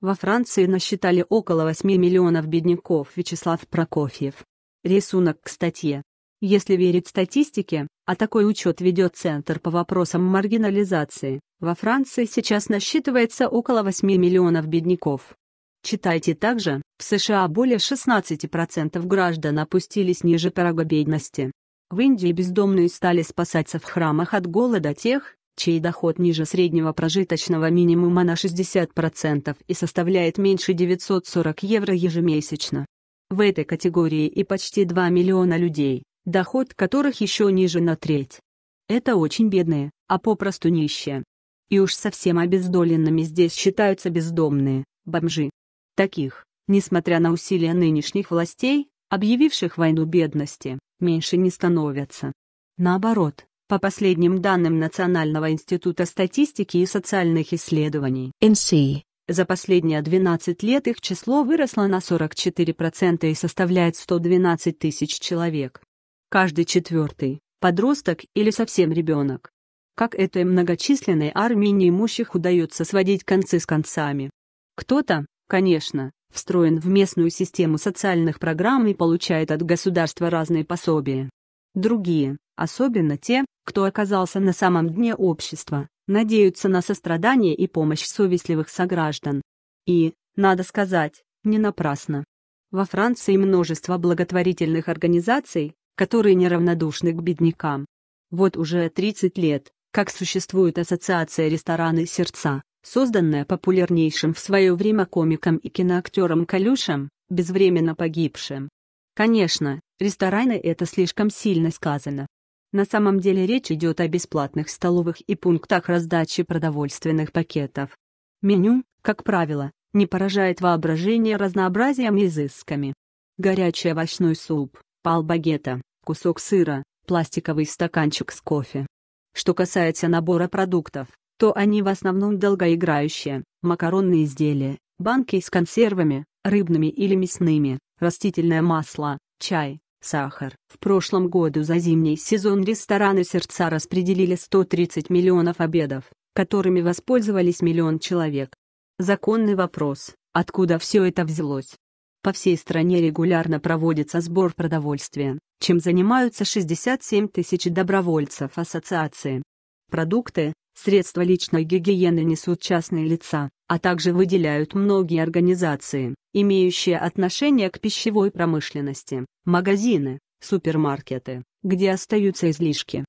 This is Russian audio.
Во Франции насчитали около 8 миллионов бедняков Вячеслав Прокофьев. Рисунок к статье. Если верить статистике, а такой учет ведет Центр по вопросам маргинализации, во Франции сейчас насчитывается около 8 миллионов бедняков. Читайте также, в США более 16% граждан опустились ниже порога бедности. В Индии бездомные стали спасаться в храмах от голода тех, чей доход ниже среднего прожиточного минимума на 60% и составляет меньше 940 евро ежемесячно. В этой категории и почти 2 миллиона людей, доход которых еще ниже на треть. Это очень бедные, а попросту нищие. И уж совсем обездоленными здесь считаются бездомные, бомжи. Таких, несмотря на усилия нынешних властей, объявивших войну бедности, меньше не становятся. Наоборот, по последним данным Национального института статистики и социальных исследований. NC. За последние 12 лет их число выросло на 44% и составляет 112 тысяч человек. Каждый четвертый – подросток или совсем ребенок. Как этой многочисленной армии неимущих удается сводить концы с концами? Кто-то, конечно, встроен в местную систему социальных программ и получает от государства разные пособия. Другие, особенно те, кто оказался на самом дне общества, надеются на сострадание и помощь совестливых сограждан. И, надо сказать, не напрасно. Во Франции множество благотворительных организаций, которые неравнодушны к беднякам. Вот уже 30 лет, как существует ассоциация «Рестораны сердца», созданная популярнейшим в свое время комиком и киноактером Калюшем, безвременно погибшим. Конечно, рестораны это слишком сильно сказано. На самом деле речь идет о бесплатных столовых и пунктах раздачи продовольственных пакетов. Меню, как правило, не поражает воображение разнообразием и изысками. Горячий овощной суп, палбагета, кусок сыра, пластиковый стаканчик с кофе. Что касается набора продуктов, то они в основном долгоиграющие, макаронные изделия, банки с консервами, рыбными или мясными, растительное масло, чай, Сахар. В прошлом году за зимний сезон рестораны сердца распределили 130 миллионов обедов, которыми воспользовались миллион человек. Законный вопрос, откуда все это взялось? По всей стране регулярно проводится сбор продовольствия, чем занимаются 67 тысяч добровольцев ассоциации. Продукты, Средства личной гигиены несут частные лица, а также выделяют многие организации, имеющие отношение к пищевой промышленности, магазины, супермаркеты, где остаются излишки.